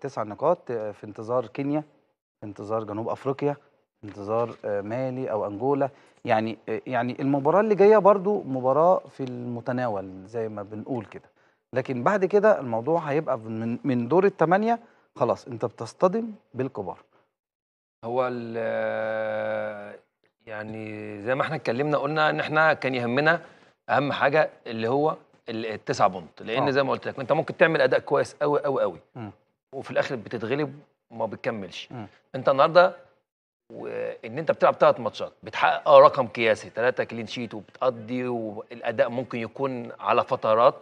تسع نقاط آه، في انتظار كينيا في انتظار جنوب افريقيا في انتظار آه، مالي او انجولا يعني آه، يعني المباراه اللي جايه برضو مباراه في المتناول زي ما بنقول كده لكن بعد كده الموضوع هيبقى من من دور الثمانيه خلاص انت بتصطدم بالكبار هو يعني زي ما احنا اتكلمنا قلنا ان احنا كان يهمنا اهم حاجه اللي هو التسع بونت لان زي ما قلت لك انت ممكن تعمل اداء كويس قوي قوي قوي وفي الاخر بتتغلب وما بتكملش م. انت النهارده وان انت بتلعب ثلاث ماتشات بتحقق آه رقم قياسي ثلاثه كلين شيت وبتقضي والاداء ممكن يكون على فترات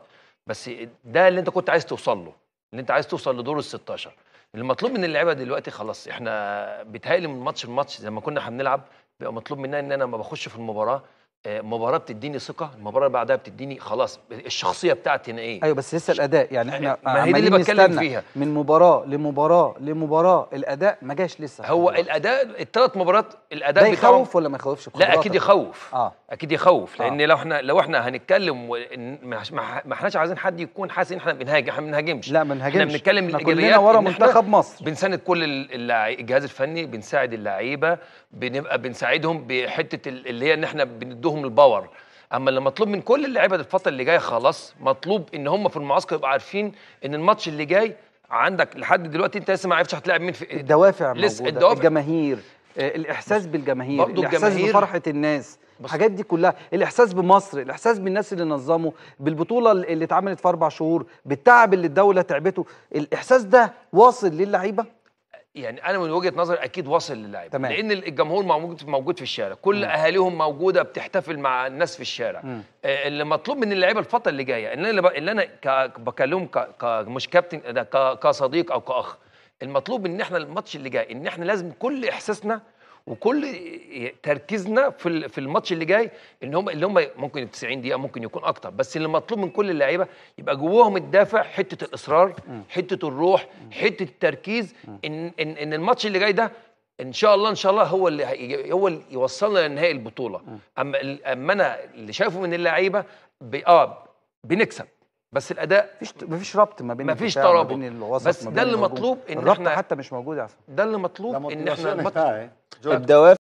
بس ده اللي انت كنت عايز توصل له اللي انت عايز توصل لدور ال 16 المطلوب من اللعيبه دلوقتي خلاص احنا بيتهيألي من ماتش لماتش زي ما كنا هنلعب بيبقى مطلوب مننا ان انا لما بخش في المباراه آه، مباراه بتديني ثقه المباراه اللي بعدها بتديني خلاص الشخصيه بتاعتي انا ايه ايوه بس لسه الاداء يعني, يعني احنا ما هي اللي بتكلم فيها من مباراه لمباراه لمباراه الاداء ما جاش لسه هو الاداء الثلاث مباريات الاداء ده يخوف ولا ما يخوفش لا اكيد يخوف آه. اكيد يخوف آه. لان آه. لو احنا لو احنا هنتكلم ما احناش عايزين حد يكون حاسس ان احنا بنهاجم احنا ما بنهاجمش لا ما بنهاجمش احنا بنتكلم الايجابيات ورا منتخب مصر بنساند كل الجهاز الفني بنساعد اللعيبه بنبقى بنساعدهم بحته اللي هي ان احنا بندوهم عندهم الباور اما اللي مطلوب من كل اللعيبه الفتره اللي جايه خلاص مطلوب ان هم في المعسكر يبقوا عارفين ان الماتش اللي جاي عندك لحد دلوقتي انت لسه ما عرفتش هتلاعب مين في إيه، الدوافع موجودة. الدوافع الجماهير إيه، الاحساس بالجماهير الاحساس الجماهير بفرحه الناس الحاجات دي كلها الاحساس بمصر الاحساس بالناس اللي نظموا بالبطوله اللي اتعملت في اربع شهور بالتعب اللي الدوله تعبته الاحساس ده واصل للعيبه يعني انا من وجهه نظري اكيد واصل للاعب لان الجمهور موجود موجود في الشارع كل مم. اهاليهم موجوده بتحتفل مع الناس في الشارع مم. آه، اللي مطلوب من اللعيبه الفتره اللي جايه ان انا اللي انا بكلمهم مش كابتن كصديق او كاخ المطلوب ان احنا الماتش اللي جاي ان احنا لازم كل احساسنا وكل تركيزنا في في الماتش اللي جاي ان هم اللي هم ممكن 90 دقيقه ممكن يكون اكتر بس اللي مطلوب من كل اللعيبه يبقى جواهم الدافع حته الاصرار حته الروح حته التركيز ان ان, إن الماتش اللي جاي ده ان شاء الله ان شاء الله هو اللي هو اللي يوصلنا لنهائي البطوله اما اما انا اللي شايفه من اللعيبه اه بنكسب بس الاداء مفيش مفيش ربط ما بين مفيش ترابط بس ده اللي مطلوب ان احنا حتى مش موجود يا ده اللي مطلوب ان احنا الدوافع